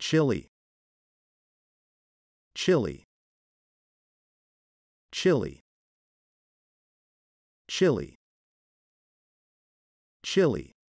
Chili. Chili. Chili. Chili. chili